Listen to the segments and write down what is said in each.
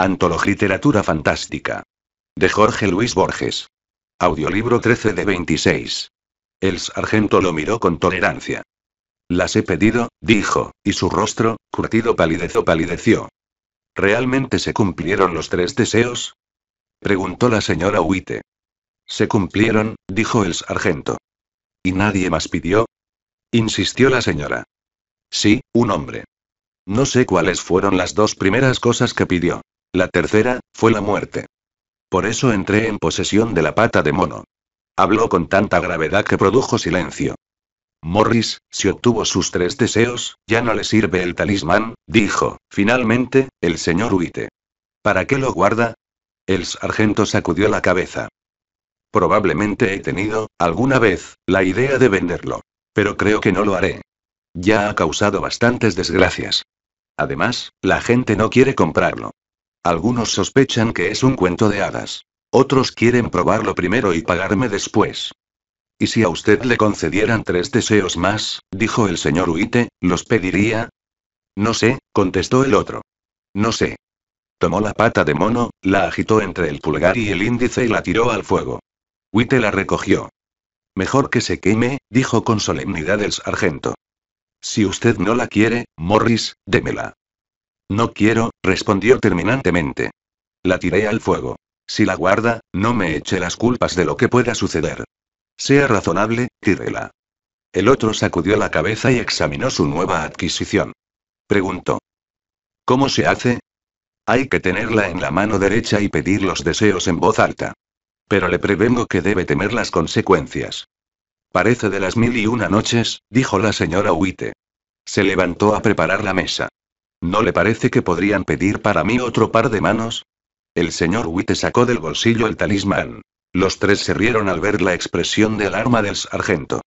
Antolo-literatura fantástica. De Jorge Luis Borges. Audiolibro 13 de 26. El sargento lo miró con tolerancia. Las he pedido, dijo, y su rostro, curtido palidezo palideció. ¿Realmente se cumplieron los tres deseos? preguntó la señora Huite. Se cumplieron, dijo el sargento. ¿Y nadie más pidió? insistió la señora. Sí, un hombre. No sé cuáles fueron las dos primeras cosas que pidió. La tercera, fue la muerte. Por eso entré en posesión de la pata de mono. Habló con tanta gravedad que produjo silencio. Morris, si obtuvo sus tres deseos, ya no le sirve el talismán, dijo, finalmente, el señor Huite. ¿Para qué lo guarda? El sargento sacudió la cabeza. Probablemente he tenido, alguna vez, la idea de venderlo. Pero creo que no lo haré. Ya ha causado bastantes desgracias. Además, la gente no quiere comprarlo. Algunos sospechan que es un cuento de hadas. Otros quieren probarlo primero y pagarme después. ¿Y si a usted le concedieran tres deseos más? dijo el señor Huite, ¿los pediría? No sé, contestó el otro. No sé. Tomó la pata de mono, la agitó entre el pulgar y el índice y la tiró al fuego. Huite la recogió. Mejor que se queme, dijo con solemnidad el sargento. Si usted no la quiere, Morris, démela. No quiero, respondió terminantemente. La tiré al fuego. Si la guarda, no me eche las culpas de lo que pueda suceder. Sea razonable, tírela. El otro sacudió la cabeza y examinó su nueva adquisición. Preguntó. ¿Cómo se hace? Hay que tenerla en la mano derecha y pedir los deseos en voz alta. Pero le prevengo que debe temer las consecuencias. Parece de las mil y una noches, dijo la señora Huite. Se levantó a preparar la mesa. ¿No le parece que podrían pedir para mí otro par de manos? El señor Witte sacó del bolsillo el talismán. Los tres se rieron al ver la expresión de alarma del sargento.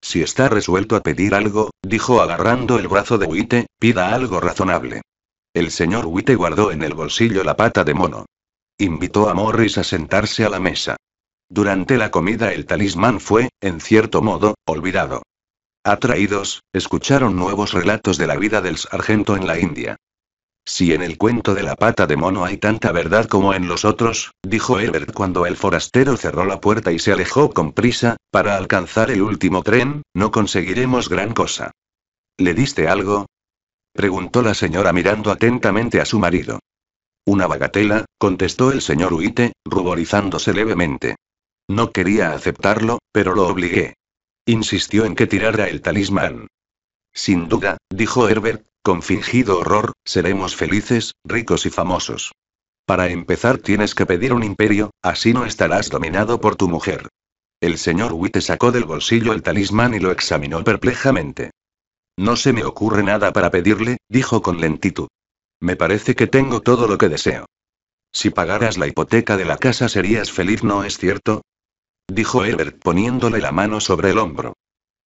Si está resuelto a pedir algo, dijo agarrando el brazo de Witte, pida algo razonable. El señor Witte guardó en el bolsillo la pata de mono. Invitó a Morris a sentarse a la mesa. Durante la comida el talismán fue, en cierto modo, olvidado. Atraídos, escucharon nuevos relatos de la vida del sargento en la India. Si en el cuento de la pata de mono hay tanta verdad como en los otros, dijo Herbert cuando el forastero cerró la puerta y se alejó con prisa, para alcanzar el último tren, no conseguiremos gran cosa. ¿Le diste algo? preguntó la señora mirando atentamente a su marido. Una bagatela, contestó el señor Huite, ruborizándose levemente. No quería aceptarlo, pero lo obligué. Insistió en que tirara el talismán. Sin duda, dijo Herbert, con fingido horror, seremos felices, ricos y famosos. Para empezar tienes que pedir un imperio, así no estarás dominado por tu mujer. El señor Witte sacó del bolsillo el talismán y lo examinó perplejamente. No se me ocurre nada para pedirle, dijo con lentitud. Me parece que tengo todo lo que deseo. Si pagaras la hipoteca de la casa serías feliz, ¿no es cierto? dijo Herbert poniéndole la mano sobre el hombro.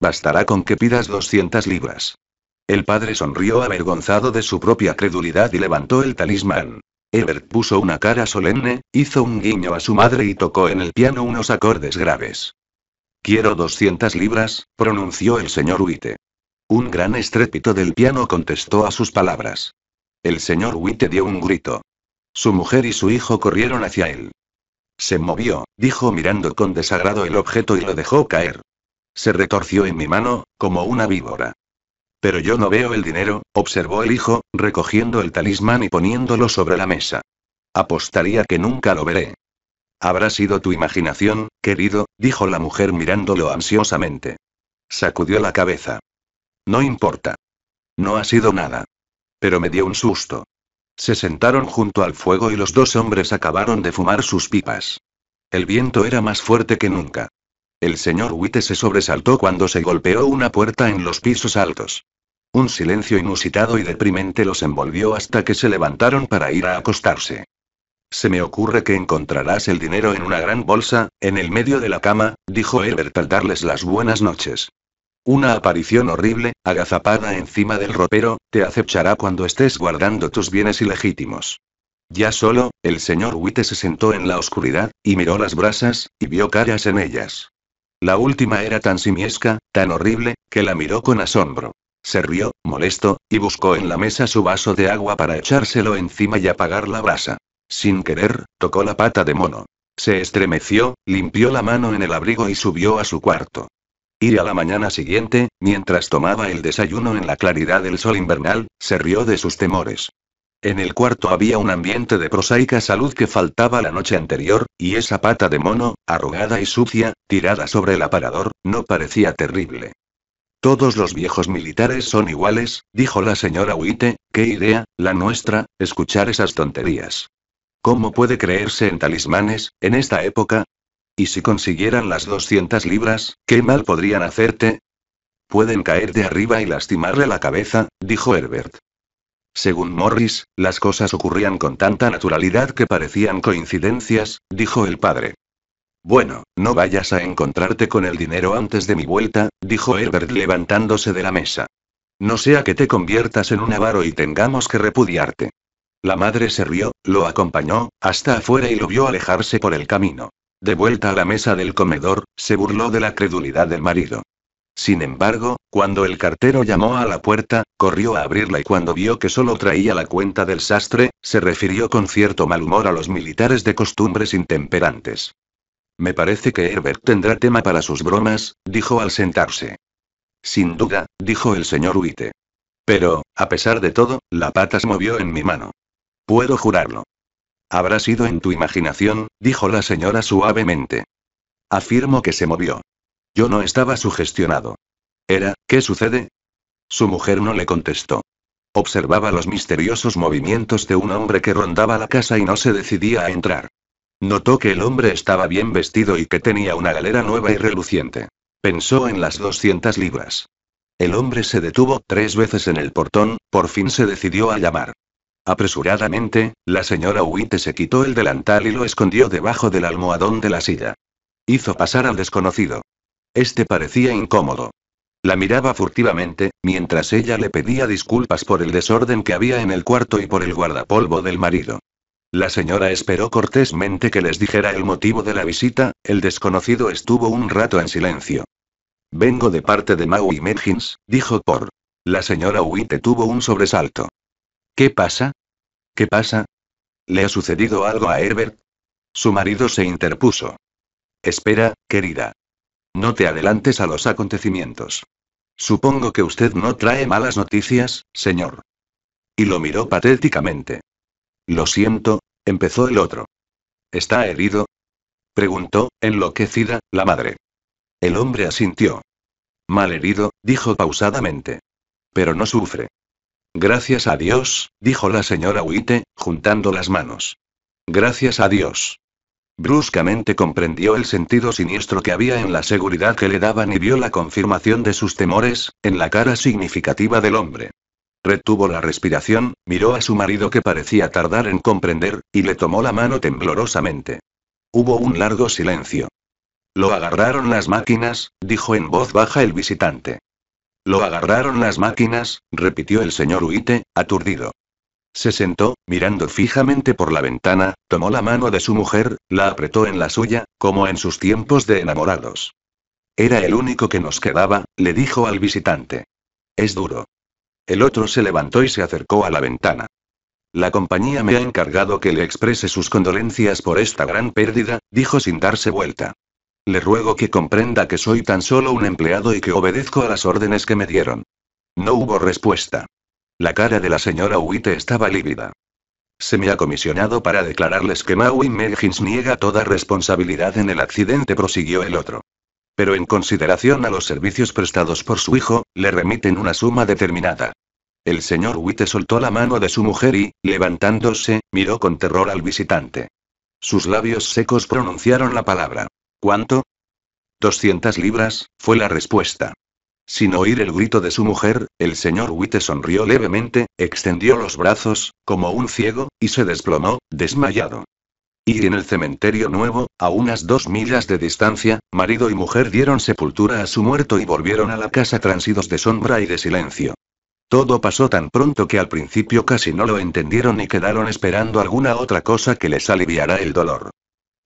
Bastará con que pidas 200 libras. El padre sonrió avergonzado de su propia credulidad y levantó el talismán. Herbert puso una cara solemne, hizo un guiño a su madre y tocó en el piano unos acordes graves. Quiero 200 libras, pronunció el señor Witte. Un gran estrépito del piano contestó a sus palabras. El señor Witte dio un grito. Su mujer y su hijo corrieron hacia él. Se movió, dijo mirando con desagrado el objeto y lo dejó caer. Se retorció en mi mano, como una víbora. Pero yo no veo el dinero, observó el hijo, recogiendo el talismán y poniéndolo sobre la mesa. Apostaría que nunca lo veré. Habrá sido tu imaginación, querido, dijo la mujer mirándolo ansiosamente. Sacudió la cabeza. No importa. No ha sido nada. Pero me dio un susto. Se sentaron junto al fuego y los dos hombres acabaron de fumar sus pipas. El viento era más fuerte que nunca. El señor Witte se sobresaltó cuando se golpeó una puerta en los pisos altos. Un silencio inusitado y deprimente los envolvió hasta que se levantaron para ir a acostarse. Se me ocurre que encontrarás el dinero en una gran bolsa, en el medio de la cama, dijo Herbert al darles las buenas noches. Una aparición horrible, agazapada encima del ropero, te acechará cuando estés guardando tus bienes ilegítimos. Ya solo, el señor Witte se sentó en la oscuridad, y miró las brasas, y vio caras en ellas. La última era tan simiesca, tan horrible, que la miró con asombro. Se rió, molesto, y buscó en la mesa su vaso de agua para echárselo encima y apagar la brasa. Sin querer, tocó la pata de mono. Se estremeció, limpió la mano en el abrigo y subió a su cuarto. Ir a la mañana siguiente, mientras tomaba el desayuno en la claridad del sol invernal, se rió de sus temores. En el cuarto había un ambiente de prosaica salud que faltaba la noche anterior, y esa pata de mono, arrugada y sucia, tirada sobre el aparador, no parecía terrible. Todos los viejos militares son iguales, dijo la señora Huite. qué idea, la nuestra, escuchar esas tonterías. ¿Cómo puede creerse en talismanes, en esta época? ¿Y si consiguieran las 200 libras, qué mal podrían hacerte? Pueden caer de arriba y lastimarle la cabeza, dijo Herbert. Según Morris, las cosas ocurrían con tanta naturalidad que parecían coincidencias, dijo el padre. Bueno, no vayas a encontrarte con el dinero antes de mi vuelta, dijo Herbert levantándose de la mesa. No sea que te conviertas en un avaro y tengamos que repudiarte. La madre se rió, lo acompañó, hasta afuera y lo vio alejarse por el camino. De vuelta a la mesa del comedor, se burló de la credulidad del marido. Sin embargo, cuando el cartero llamó a la puerta, corrió a abrirla y cuando vio que solo traía la cuenta del sastre, se refirió con cierto mal humor a los militares de costumbres intemperantes. Me parece que Herbert tendrá tema para sus bromas, dijo al sentarse. Sin duda, dijo el señor Huite. Pero, a pesar de todo, la pata se movió en mi mano. Puedo jurarlo. Habrá sido en tu imaginación, dijo la señora suavemente. Afirmo que se movió. Yo no estaba sugestionado. Era, ¿qué sucede? Su mujer no le contestó. Observaba los misteriosos movimientos de un hombre que rondaba la casa y no se decidía a entrar. Notó que el hombre estaba bien vestido y que tenía una galera nueva y reluciente. Pensó en las 200 libras. El hombre se detuvo tres veces en el portón, por fin se decidió a llamar. Apresuradamente, la señora Huite se quitó el delantal y lo escondió debajo del almohadón de la silla. Hizo pasar al desconocido. Este parecía incómodo. La miraba furtivamente, mientras ella le pedía disculpas por el desorden que había en el cuarto y por el guardapolvo del marido. La señora esperó cortésmente que les dijera el motivo de la visita, el desconocido estuvo un rato en silencio. Vengo de parte de Maui Medgins, dijo por. La señora Huite tuvo un sobresalto. ¿Qué pasa? ¿Qué pasa? ¿Le ha sucedido algo a Herbert? Su marido se interpuso. Espera, querida. No te adelantes a los acontecimientos. Supongo que usted no trae malas noticias, señor. Y lo miró patéticamente. Lo siento, empezó el otro. ¿Está herido? preguntó, enloquecida, la madre. El hombre asintió. Mal herido, dijo pausadamente. Pero no sufre. Gracias a Dios, dijo la señora Huite, juntando las manos. Gracias a Dios. Bruscamente comprendió el sentido siniestro que había en la seguridad que le daban y vio la confirmación de sus temores, en la cara significativa del hombre. Retuvo la respiración, miró a su marido que parecía tardar en comprender, y le tomó la mano temblorosamente. Hubo un largo silencio. Lo agarraron las máquinas, dijo en voz baja el visitante. Lo agarraron las máquinas, repitió el señor Huite, aturdido. Se sentó, mirando fijamente por la ventana, tomó la mano de su mujer, la apretó en la suya, como en sus tiempos de enamorados. Era el único que nos quedaba, le dijo al visitante. Es duro. El otro se levantó y se acercó a la ventana. La compañía me ha encargado que le exprese sus condolencias por esta gran pérdida, dijo sin darse vuelta. Le ruego que comprenda que soy tan solo un empleado y que obedezco a las órdenes que me dieron. No hubo respuesta. La cara de la señora Witte estaba lívida. Se me ha comisionado para declararles que Maui Mergins niega toda responsabilidad en el accidente, prosiguió el otro. Pero en consideración a los servicios prestados por su hijo, le remiten una suma determinada. El señor Witte soltó la mano de su mujer y, levantándose, miró con terror al visitante. Sus labios secos pronunciaron la palabra ¿Cuánto? 200 libras, fue la respuesta. Sin oír el grito de su mujer, el señor Witte sonrió levemente, extendió los brazos, como un ciego, y se desplomó, desmayado. Y en el cementerio nuevo, a unas dos millas de distancia, marido y mujer dieron sepultura a su muerto y volvieron a la casa transidos de sombra y de silencio. Todo pasó tan pronto que al principio casi no lo entendieron y quedaron esperando alguna otra cosa que les aliviará el dolor.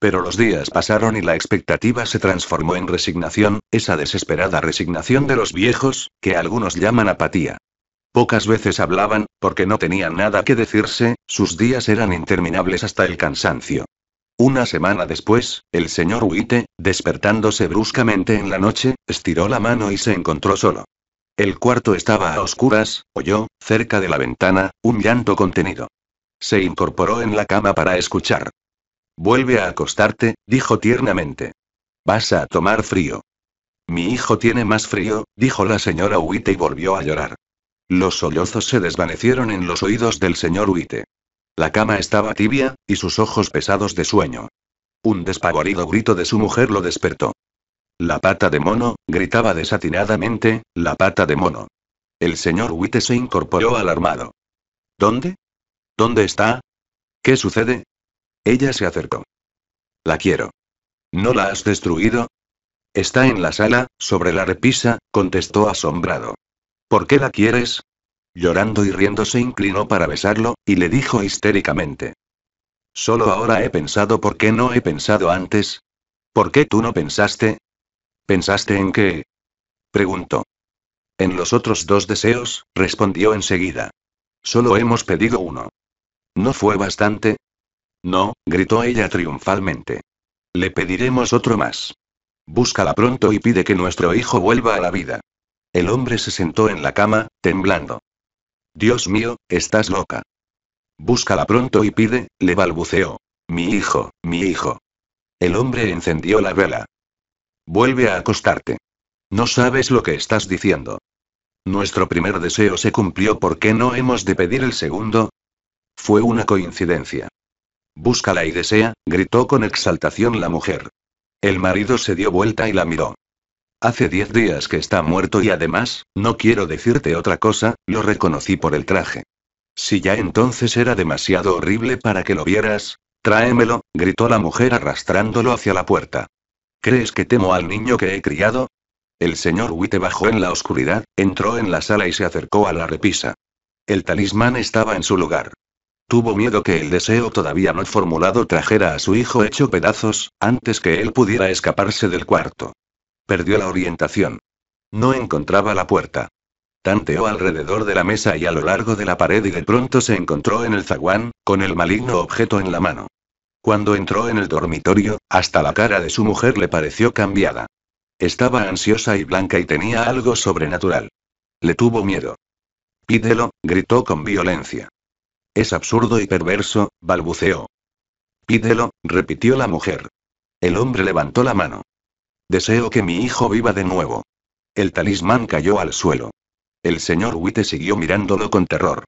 Pero los días pasaron y la expectativa se transformó en resignación, esa desesperada resignación de los viejos, que algunos llaman apatía. Pocas veces hablaban, porque no tenían nada que decirse, sus días eran interminables hasta el cansancio. Una semana después, el señor Huite, despertándose bruscamente en la noche, estiró la mano y se encontró solo. El cuarto estaba a oscuras, oyó, cerca de la ventana, un llanto contenido. Se incorporó en la cama para escuchar. Vuelve a acostarte, dijo tiernamente. Vas a tomar frío. Mi hijo tiene más frío, dijo la señora Huite y volvió a llorar. Los sollozos se desvanecieron en los oídos del señor Huite. La cama estaba tibia, y sus ojos pesados de sueño. Un despavorido grito de su mujer lo despertó. La pata de mono, gritaba desatinadamente, la pata de mono. El señor Witte se incorporó alarmado. ¿Dónde? ¿Dónde está? ¿Qué sucede? Ella se acercó. La quiero. ¿No la has destruido? Está en la sala, sobre la repisa, contestó asombrado. ¿Por qué la quieres? Llorando y riendo se inclinó para besarlo, y le dijo histéricamente. Solo ahora he pensado por qué no he pensado antes. ¿Por qué tú no pensaste? ¿Pensaste en qué? Preguntó. En los otros dos deseos, respondió enseguida. Solo hemos pedido uno. ¿No fue bastante? No, gritó ella triunfalmente. Le pediremos otro más. Búscala pronto y pide que nuestro hijo vuelva a la vida. El hombre se sentó en la cama, temblando. Dios mío, estás loca. Búscala pronto y pide, le balbuceó. Mi hijo, mi hijo. El hombre encendió la vela. Vuelve a acostarte. No sabes lo que estás diciendo. Nuestro primer deseo se cumplió, ¿por qué no hemos de pedir el segundo? Fue una coincidencia. Búscala y desea, gritó con exaltación la mujer. El marido se dio vuelta y la miró. Hace diez días que está muerto y además, no quiero decirte otra cosa, lo reconocí por el traje. Si ya entonces era demasiado horrible para que lo vieras, tráemelo, gritó la mujer arrastrándolo hacia la puerta. ¿Crees que temo al niño que he criado? El señor Witte bajó en la oscuridad, entró en la sala y se acercó a la repisa. El talismán estaba en su lugar. Tuvo miedo que el deseo todavía no formulado trajera a su hijo hecho pedazos, antes que él pudiera escaparse del cuarto. Perdió la orientación. No encontraba la puerta. Tanteó alrededor de la mesa y a lo largo de la pared y de pronto se encontró en el zaguán, con el maligno objeto en la mano. Cuando entró en el dormitorio, hasta la cara de su mujer le pareció cambiada. Estaba ansiosa y blanca y tenía algo sobrenatural. Le tuvo miedo. Pídelo, gritó con violencia. Es absurdo y perverso, balbuceó. Pídelo, repitió la mujer. El hombre levantó la mano. Deseo que mi hijo viva de nuevo. El talismán cayó al suelo. El señor Witte siguió mirándolo con terror.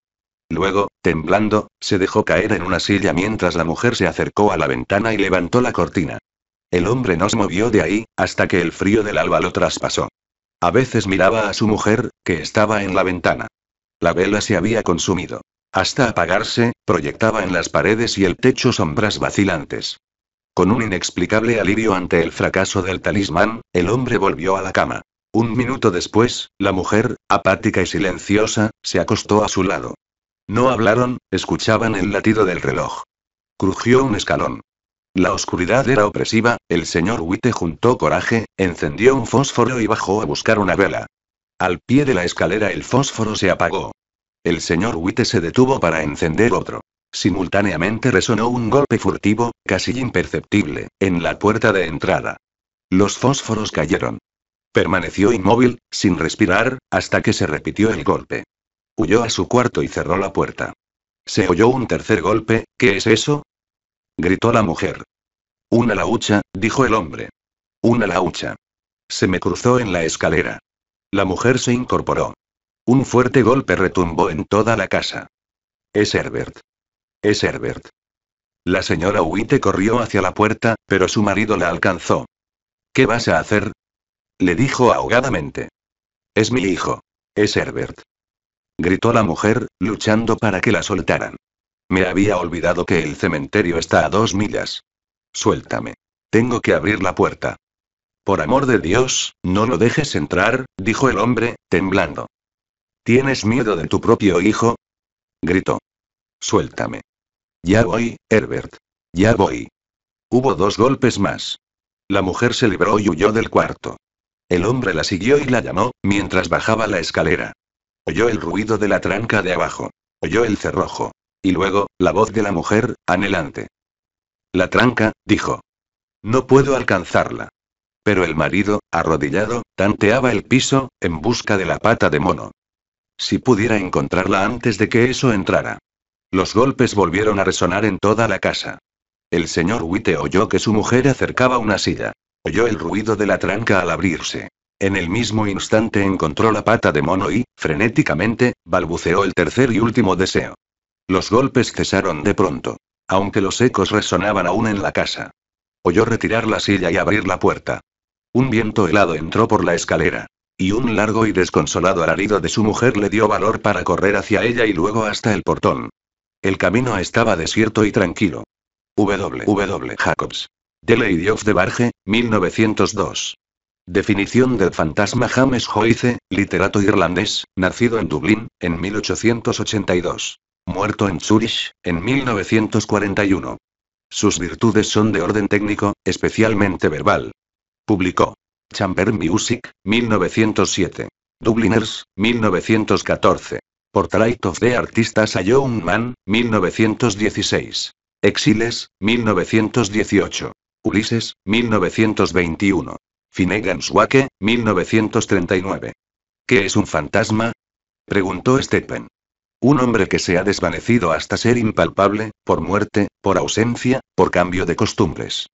Luego, temblando, se dejó caer en una silla mientras la mujer se acercó a la ventana y levantó la cortina. El hombre no se movió de ahí, hasta que el frío del alba lo traspasó. A veces miraba a su mujer, que estaba en la ventana. La vela se había consumido. Hasta apagarse, proyectaba en las paredes y el techo sombras vacilantes. Con un inexplicable alivio ante el fracaso del talismán, el hombre volvió a la cama. Un minuto después, la mujer, apática y silenciosa, se acostó a su lado. No hablaron, escuchaban el latido del reloj. Crujió un escalón. La oscuridad era opresiva, el señor Witte juntó coraje, encendió un fósforo y bajó a buscar una vela. Al pie de la escalera el fósforo se apagó. El señor Witte se detuvo para encender otro. Simultáneamente resonó un golpe furtivo, casi imperceptible, en la puerta de entrada. Los fósforos cayeron. Permaneció inmóvil, sin respirar, hasta que se repitió el golpe. Huyó a su cuarto y cerró la puerta. Se oyó un tercer golpe, ¿qué es eso? gritó la mujer. Una laucha, dijo el hombre. Una laucha. Se me cruzó en la escalera. La mujer se incorporó. Un fuerte golpe retumbó en toda la casa. Es Herbert. Es Herbert. La señora Witte corrió hacia la puerta, pero su marido la alcanzó. ¿Qué vas a hacer? le dijo ahogadamente. Es mi hijo. Es Herbert. Gritó la mujer, luchando para que la soltaran. Me había olvidado que el cementerio está a dos millas. Suéltame. Tengo que abrir la puerta. Por amor de Dios, no lo dejes entrar, dijo el hombre, temblando. ¿Tienes miedo de tu propio hijo? Gritó. Suéltame. Ya voy, Herbert. Ya voy. Hubo dos golpes más. La mujer se libró y huyó del cuarto. El hombre la siguió y la llamó, mientras bajaba la escalera. Oyó el ruido de la tranca de abajo. Oyó el cerrojo. Y luego, la voz de la mujer, anhelante. La tranca, dijo. No puedo alcanzarla. Pero el marido, arrodillado, tanteaba el piso, en busca de la pata de mono. Si pudiera encontrarla antes de que eso entrara. Los golpes volvieron a resonar en toda la casa. El señor Witte oyó que su mujer acercaba una silla. Oyó el ruido de la tranca al abrirse. En el mismo instante encontró la pata de mono y, frenéticamente, balbuceó el tercer y último deseo. Los golpes cesaron de pronto. Aunque los ecos resonaban aún en la casa. Oyó retirar la silla y abrir la puerta. Un viento helado entró por la escalera. Y un largo y desconsolado alarido de su mujer le dio valor para correr hacia ella y luego hasta el portón. El camino estaba desierto y tranquilo. W. w. Jacobs. The Lady of de Barge, 1902. Definición del fantasma James Joyce, literato irlandés, nacido en Dublín, en 1882. Muerto en Zurich, en 1941. Sus virtudes son de orden técnico, especialmente verbal. Publicó Chamber Music, 1907. Dubliners, 1914. Portrait of the Artistas a Young Man, 1916. Exiles, 1918. Ulises, 1921. Finnegan's Wake, 1939. ¿Qué es un fantasma? preguntó Stephen. Un hombre que se ha desvanecido hasta ser impalpable, por muerte, por ausencia, por cambio de costumbres.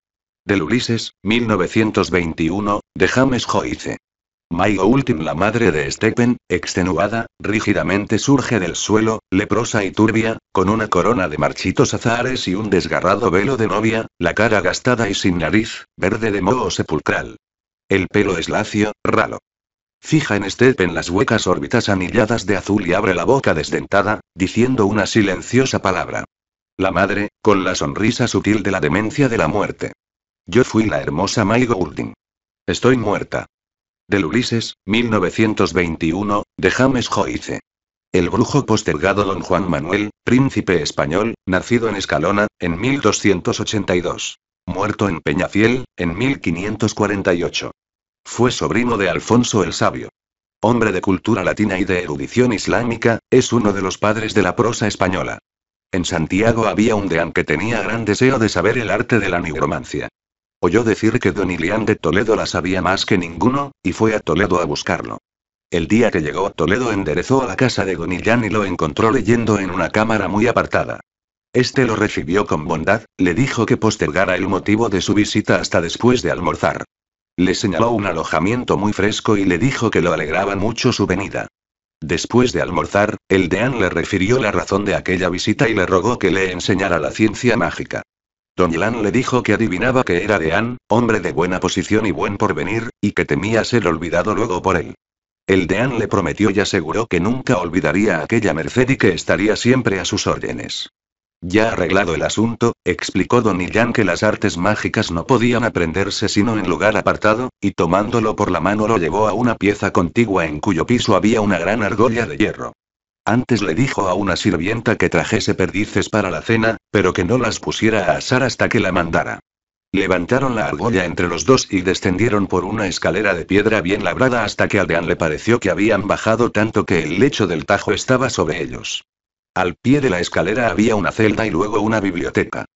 Del Ulises, 1921, de James Joyce. Mayo Ultim, la madre de Stephen, extenuada, rígidamente surge del suelo, leprosa y turbia, con una corona de marchitos azahares y un desgarrado velo de novia, la cara gastada y sin nariz, verde de moho sepulcral. El pelo es lacio, ralo. Fija en Stephen las huecas órbitas anilladas de azul y abre la boca desdentada, diciendo una silenciosa palabra. La madre, con la sonrisa sutil de la demencia de la muerte. Yo fui la hermosa May Goulding. Estoy muerta. Del Ulises, 1921, de James Joyce. El brujo postergado don Juan Manuel, príncipe español, nacido en Escalona, en 1282. Muerto en Peñafiel, en 1548. Fue sobrino de Alfonso el Sabio. Hombre de cultura latina y de erudición islámica, es uno de los padres de la prosa española. En Santiago había un deán que tenía gran deseo de saber el arte de la nigromancia. Oyó decir que don Ilián de Toledo la sabía más que ninguno, y fue a Toledo a buscarlo. El día que llegó a Toledo enderezó a la casa de don Ilián y lo encontró leyendo en una cámara muy apartada. Este lo recibió con bondad, le dijo que postergara el motivo de su visita hasta después de almorzar. Le señaló un alojamiento muy fresco y le dijo que lo alegraba mucho su venida. Después de almorzar, el deán le refirió la razón de aquella visita y le rogó que le enseñara la ciencia mágica. Don Lan le dijo que adivinaba que era Deán, hombre de buena posición y buen porvenir, y que temía ser olvidado luego por él. El deán le prometió y aseguró que nunca olvidaría aquella merced y que estaría siempre a sus órdenes. Ya arreglado el asunto, explicó Don Illán que las artes mágicas no podían aprenderse sino en lugar apartado, y tomándolo por la mano lo llevó a una pieza contigua en cuyo piso había una gran argolla de hierro. Antes le dijo a una sirvienta que trajese perdices para la cena, pero que no las pusiera a asar hasta que la mandara. Levantaron la argolla entre los dos y descendieron por una escalera de piedra bien labrada hasta que dean le pareció que habían bajado tanto que el lecho del Tajo estaba sobre ellos. Al pie de la escalera había una celda y luego una biblioteca.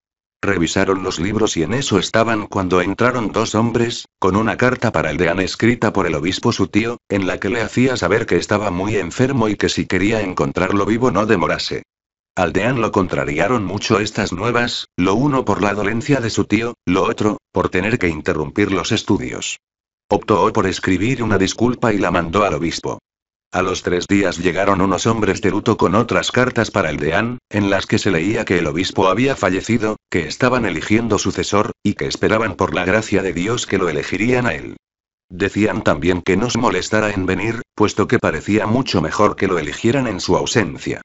Revisaron los libros y en eso estaban cuando entraron dos hombres, con una carta para deán escrita por el obispo su tío, en la que le hacía saber que estaba muy enfermo y que si quería encontrarlo vivo no demorase. Aldeán lo contrariaron mucho estas nuevas, lo uno por la dolencia de su tío, lo otro, por tener que interrumpir los estudios. Optó por escribir una disculpa y la mandó al obispo. A los tres días llegaron unos hombres de luto con otras cartas para el deán, en las que se leía que el obispo había fallecido, que estaban eligiendo sucesor, y que esperaban por la gracia de Dios que lo elegirían a él. Decían también que no se molestara en venir, puesto que parecía mucho mejor que lo eligieran en su ausencia.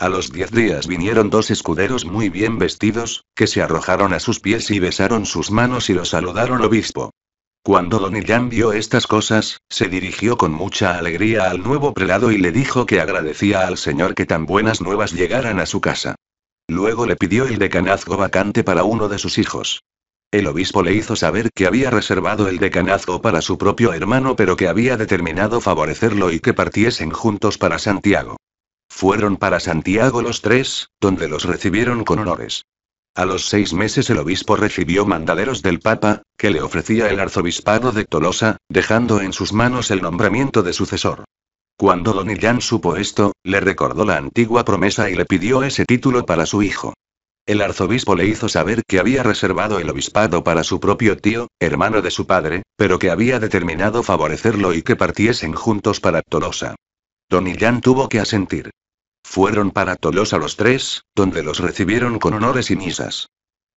A los diez días vinieron dos escuderos muy bien vestidos, que se arrojaron a sus pies y besaron sus manos y lo saludaron obispo. Cuando Don vio estas cosas, se dirigió con mucha alegría al nuevo prelado y le dijo que agradecía al Señor que tan buenas nuevas llegaran a su casa. Luego le pidió el decanazgo vacante para uno de sus hijos. El obispo le hizo saber que había reservado el decanazgo para su propio hermano pero que había determinado favorecerlo y que partiesen juntos para Santiago. Fueron para Santiago los tres, donde los recibieron con honores. A los seis meses el obispo recibió mandaderos del Papa, que le ofrecía el arzobispado de Tolosa, dejando en sus manos el nombramiento de sucesor. Cuando Donillán supo esto, le recordó la antigua promesa y le pidió ese título para su hijo. El arzobispo le hizo saber que había reservado el obispado para su propio tío, hermano de su padre, pero que había determinado favorecerlo y que partiesen juntos para Tolosa. Donillán tuvo que asentir. Fueron para Tolosa los tres, donde los recibieron con honores y misas.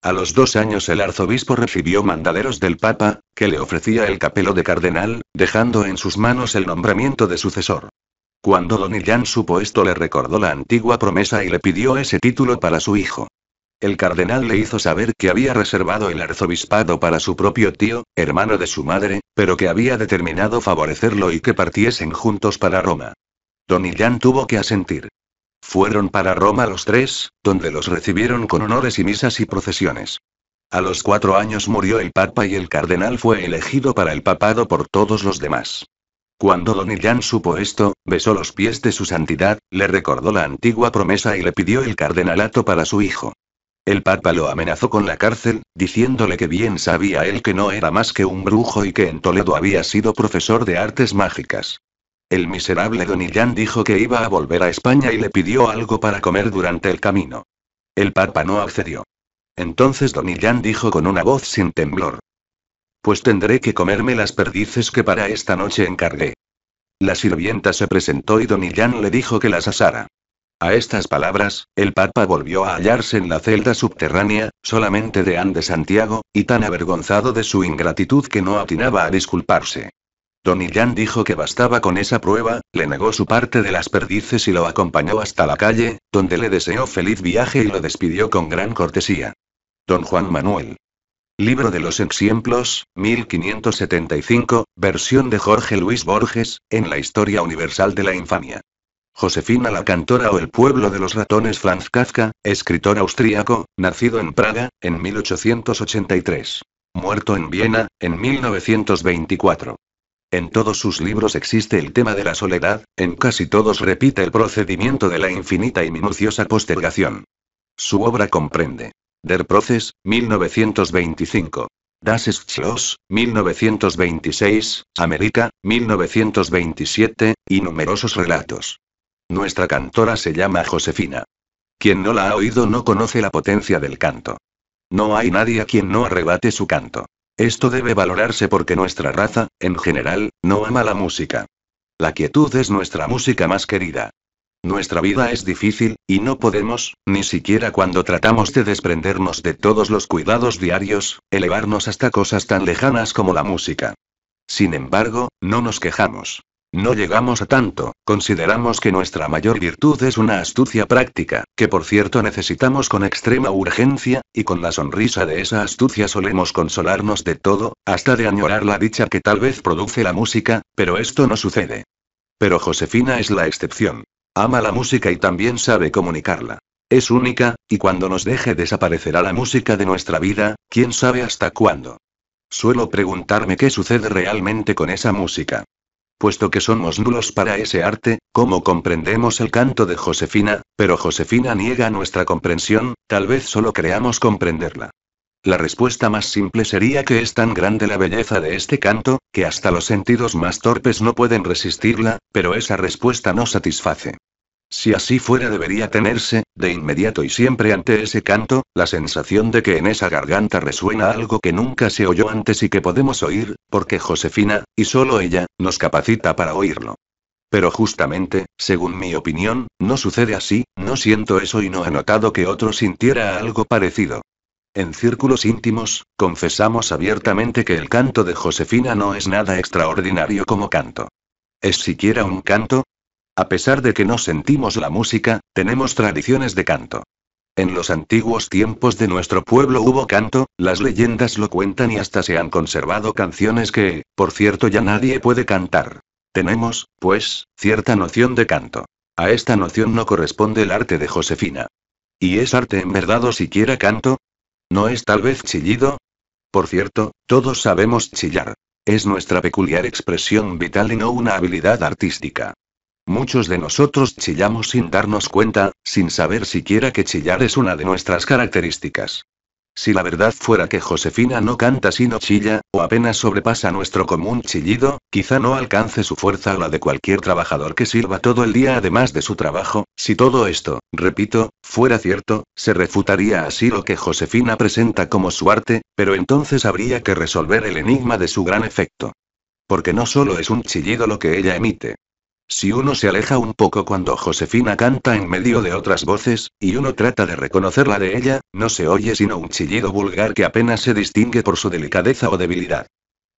A los dos años el arzobispo recibió mandaderos del Papa, que le ofrecía el capelo de cardenal, dejando en sus manos el nombramiento de sucesor. Cuando Illán supo esto le recordó la antigua promesa y le pidió ese título para su hijo. El cardenal le hizo saber que había reservado el arzobispado para su propio tío, hermano de su madre, pero que había determinado favorecerlo y que partiesen juntos para Roma. Illán tuvo que asentir. Fueron para Roma los tres, donde los recibieron con honores y misas y procesiones. A los cuatro años murió el Papa y el cardenal fue elegido para el papado por todos los demás. Cuando Donillán supo esto, besó los pies de su santidad, le recordó la antigua promesa y le pidió el cardenalato para su hijo. El Papa lo amenazó con la cárcel, diciéndole que bien sabía él que no era más que un brujo y que en Toledo había sido profesor de artes mágicas. El miserable Donillán dijo que iba a volver a España y le pidió algo para comer durante el camino. El Papa no accedió. Entonces Donillán dijo con una voz sin temblor. Pues tendré que comerme las perdices que para esta noche encargué. La sirvienta se presentó y Donillán le dijo que las asara. A estas palabras, el Papa volvió a hallarse en la celda subterránea, solamente de Andes de Santiago, y tan avergonzado de su ingratitud que no atinaba a disculparse. Don Illán dijo que bastaba con esa prueba, le negó su parte de las perdices y lo acompañó hasta la calle, donde le deseó feliz viaje y lo despidió con gran cortesía. Don Juan Manuel. Libro de los Exemplos, 1575, versión de Jorge Luis Borges, en la Historia Universal de la Infamia. Josefina la Cantora o El Pueblo de los Ratones Franz Kafka, escritor austríaco, nacido en Praga, en 1883. Muerto en Viena, en 1924. En todos sus libros existe el tema de la soledad, en casi todos repite el procedimiento de la infinita y minuciosa postergación. Su obra comprende Der Proces, 1925. Das Schloss, 1926, América, 1927, y numerosos relatos. Nuestra cantora se llama Josefina. Quien no la ha oído no conoce la potencia del canto. No hay nadie a quien no arrebate su canto. Esto debe valorarse porque nuestra raza, en general, no ama la música. La quietud es nuestra música más querida. Nuestra vida es difícil, y no podemos, ni siquiera cuando tratamos de desprendernos de todos los cuidados diarios, elevarnos hasta cosas tan lejanas como la música. Sin embargo, no nos quejamos. No llegamos a tanto, consideramos que nuestra mayor virtud es una astucia práctica, que por cierto necesitamos con extrema urgencia, y con la sonrisa de esa astucia solemos consolarnos de todo, hasta de añorar la dicha que tal vez produce la música, pero esto no sucede. Pero Josefina es la excepción. Ama la música y también sabe comunicarla. Es única, y cuando nos deje desaparecerá la música de nuestra vida, quién sabe hasta cuándo. Suelo preguntarme qué sucede realmente con esa música puesto que somos nulos para ese arte, como comprendemos el canto de Josefina, pero Josefina niega nuestra comprensión, tal vez solo creamos comprenderla. La respuesta más simple sería que es tan grande la belleza de este canto, que hasta los sentidos más torpes no pueden resistirla, pero esa respuesta no satisface. Si así fuera debería tenerse, de inmediato y siempre ante ese canto, la sensación de que en esa garganta resuena algo que nunca se oyó antes y que podemos oír, porque Josefina, y solo ella, nos capacita para oírlo. Pero justamente, según mi opinión, no sucede así, no siento eso y no he notado que otro sintiera algo parecido. En círculos íntimos, confesamos abiertamente que el canto de Josefina no es nada extraordinario como canto. ¿Es siquiera un canto? A pesar de que no sentimos la música, tenemos tradiciones de canto. En los antiguos tiempos de nuestro pueblo hubo canto, las leyendas lo cuentan y hasta se han conservado canciones que, por cierto, ya nadie puede cantar. Tenemos, pues, cierta noción de canto. A esta noción no corresponde el arte de Josefina. ¿Y es arte en verdad o siquiera canto? ¿No es tal vez chillido? Por cierto, todos sabemos chillar. Es nuestra peculiar expresión vital y no una habilidad artística. Muchos de nosotros chillamos sin darnos cuenta, sin saber siquiera que chillar es una de nuestras características. Si la verdad fuera que Josefina no canta sino chilla, o apenas sobrepasa nuestro común chillido, quizá no alcance su fuerza a la de cualquier trabajador que sirva todo el día además de su trabajo, si todo esto, repito, fuera cierto, se refutaría así lo que Josefina presenta como su arte, pero entonces habría que resolver el enigma de su gran efecto. Porque no solo es un chillido lo que ella emite, si uno se aleja un poco cuando Josefina canta en medio de otras voces, y uno trata de reconocerla de ella, no se oye sino un chillido vulgar que apenas se distingue por su delicadeza o debilidad.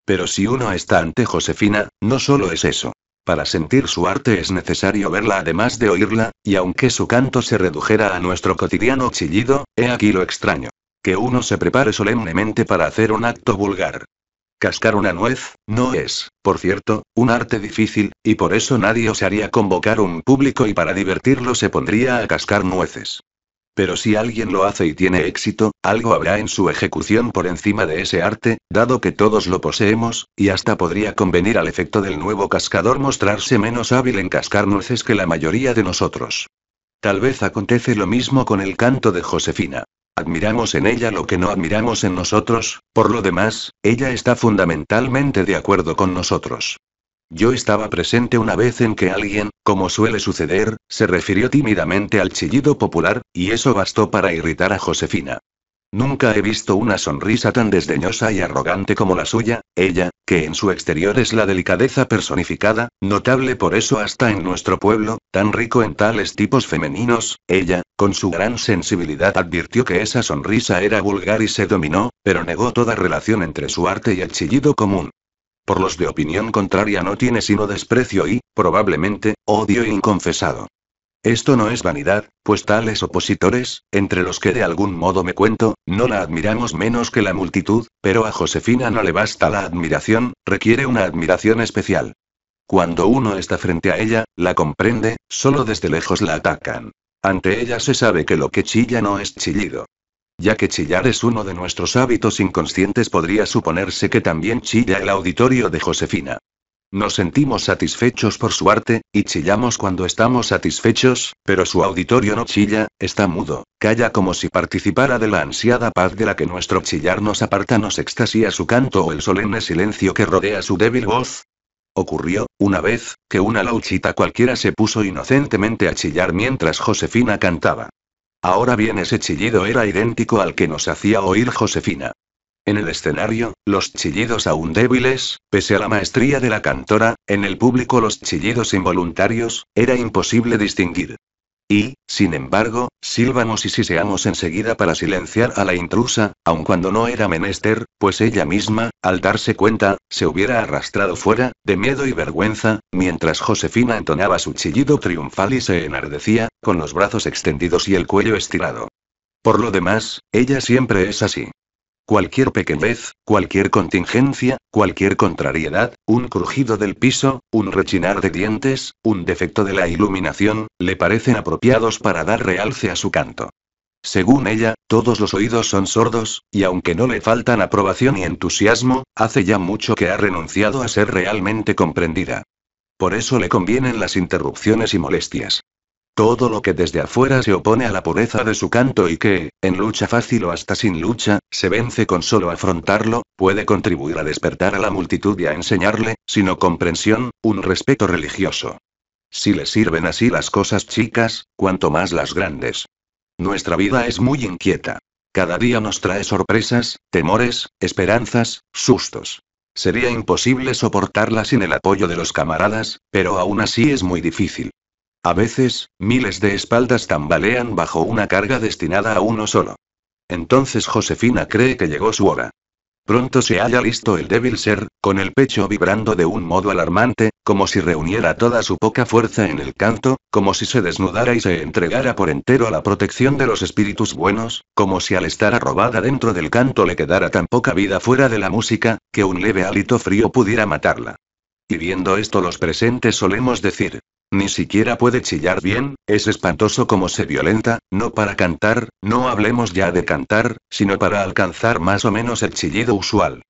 Pero si uno está ante Josefina, no solo es eso. Para sentir su arte es necesario verla además de oírla, y aunque su canto se redujera a nuestro cotidiano chillido, he aquí lo extraño. Que uno se prepare solemnemente para hacer un acto vulgar. Cascar una nuez, no es, por cierto, un arte difícil, y por eso nadie osaría convocar un público y para divertirlo se pondría a cascar nueces. Pero si alguien lo hace y tiene éxito, algo habrá en su ejecución por encima de ese arte, dado que todos lo poseemos, y hasta podría convenir al efecto del nuevo cascador mostrarse menos hábil en cascar nueces que la mayoría de nosotros. Tal vez acontece lo mismo con el canto de Josefina. Admiramos en ella lo que no admiramos en nosotros, por lo demás, ella está fundamentalmente de acuerdo con nosotros. Yo estaba presente una vez en que alguien, como suele suceder, se refirió tímidamente al chillido popular, y eso bastó para irritar a Josefina. Nunca he visto una sonrisa tan desdeñosa y arrogante como la suya, ella, que en su exterior es la delicadeza personificada, notable por eso hasta en nuestro pueblo, tan rico en tales tipos femeninos, ella, con su gran sensibilidad advirtió que esa sonrisa era vulgar y se dominó, pero negó toda relación entre su arte y el chillido común. Por los de opinión contraria no tiene sino desprecio y, probablemente, odio inconfesado. Esto no es vanidad, pues tales opositores, entre los que de algún modo me cuento, no la admiramos menos que la multitud, pero a Josefina no le basta la admiración, requiere una admiración especial. Cuando uno está frente a ella, la comprende, solo desde lejos la atacan. Ante ella se sabe que lo que chilla no es chillido. Ya que chillar es uno de nuestros hábitos inconscientes, podría suponerse que también chilla el auditorio de Josefina. Nos sentimos satisfechos por su arte, y chillamos cuando estamos satisfechos, pero su auditorio no chilla, está mudo, calla como si participara de la ansiada paz de la que nuestro chillar nos aparta, nos extasía su canto o el solemne silencio que rodea su débil voz. Ocurrió, una vez, que una lauchita cualquiera se puso inocentemente a chillar mientras Josefina cantaba. Ahora bien, ese chillido era idéntico al que nos hacía oír Josefina. En el escenario, los chillidos aún débiles, pese a la maestría de la cantora, en el público los chillidos involuntarios, era imposible distinguir. Y, sin embargo, silbamos y siseamos enseguida para silenciar a la intrusa, aun cuando no era menester, pues ella misma, al darse cuenta, se hubiera arrastrado fuera, de miedo y vergüenza, mientras Josefina entonaba su chillido triunfal y se enardecía, con los brazos extendidos y el cuello estirado. Por lo demás, ella siempre es así. Cualquier pequeñez, cualquier contingencia, cualquier contrariedad, un crujido del piso, un rechinar de dientes, un defecto de la iluminación, le parecen apropiados para dar realce a su canto. Según ella, todos los oídos son sordos, y aunque no le faltan aprobación y entusiasmo, hace ya mucho que ha renunciado a ser realmente comprendida. Por eso le convienen las interrupciones y molestias. Todo lo que desde afuera se opone a la pureza de su canto y que, en lucha fácil o hasta sin lucha, se vence con solo afrontarlo, puede contribuir a despertar a la multitud y a enseñarle, sino comprensión, un respeto religioso. Si le sirven así las cosas chicas, cuanto más las grandes. Nuestra vida es muy inquieta. Cada día nos trae sorpresas, temores, esperanzas, sustos. Sería imposible soportarla sin el apoyo de los camaradas, pero aún así es muy difícil. A veces, miles de espaldas tambalean bajo una carga destinada a uno solo. Entonces Josefina cree que llegó su hora. Pronto se halla listo el débil ser, con el pecho vibrando de un modo alarmante, como si reuniera toda su poca fuerza en el canto, como si se desnudara y se entregara por entero a la protección de los espíritus buenos, como si al estar arrobada dentro del canto le quedara tan poca vida fuera de la música, que un leve hálito frío pudiera matarla. Y viendo esto los presentes solemos decir, ni siquiera puede chillar bien, es espantoso como se violenta, no para cantar, no hablemos ya de cantar, sino para alcanzar más o menos el chillido usual.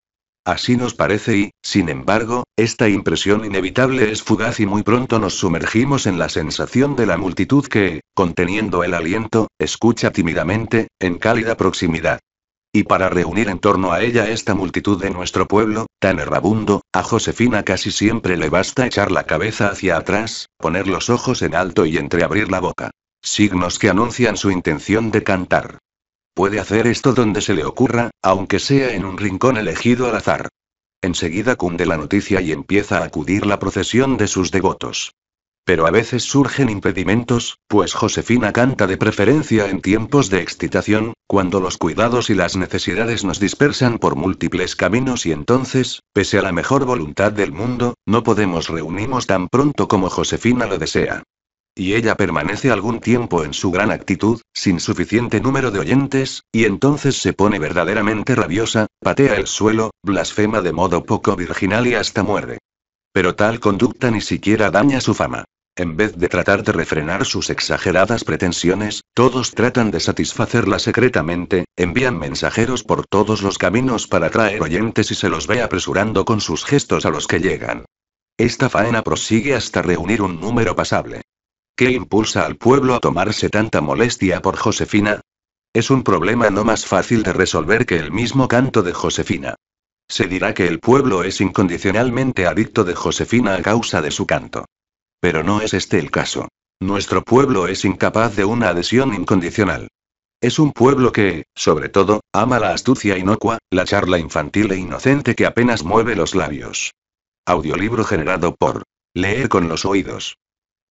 Así nos parece y, sin embargo, esta impresión inevitable es fugaz y muy pronto nos sumergimos en la sensación de la multitud que, conteniendo el aliento, escucha tímidamente, en cálida proximidad. Y para reunir en torno a ella esta multitud de nuestro pueblo, tan errabundo, a Josefina casi siempre le basta echar la cabeza hacia atrás, poner los ojos en alto y entreabrir la boca. Signos que anuncian su intención de cantar. Puede hacer esto donde se le ocurra, aunque sea en un rincón elegido al azar. Enseguida cunde la noticia y empieza a acudir la procesión de sus devotos. Pero a veces surgen impedimentos, pues Josefina canta de preferencia en tiempos de excitación, cuando los cuidados y las necesidades nos dispersan por múltiples caminos y entonces, pese a la mejor voluntad del mundo, no podemos reunirnos tan pronto como Josefina lo desea. Y ella permanece algún tiempo en su gran actitud, sin suficiente número de oyentes, y entonces se pone verdaderamente rabiosa, patea el suelo, blasfema de modo poco virginal y hasta muere. Pero tal conducta ni siquiera daña su fama. En vez de tratar de refrenar sus exageradas pretensiones, todos tratan de satisfacerla secretamente, envían mensajeros por todos los caminos para traer oyentes y se los ve apresurando con sus gestos a los que llegan. Esta faena prosigue hasta reunir un número pasable. ¿Qué impulsa al pueblo a tomarse tanta molestia por Josefina? Es un problema no más fácil de resolver que el mismo canto de Josefina. Se dirá que el pueblo es incondicionalmente adicto de Josefina a causa de su canto. Pero no es este el caso. Nuestro pueblo es incapaz de una adhesión incondicional. Es un pueblo que, sobre todo, ama la astucia inocua, la charla infantil e inocente que apenas mueve los labios. Audiolibro generado por Leer con los oídos.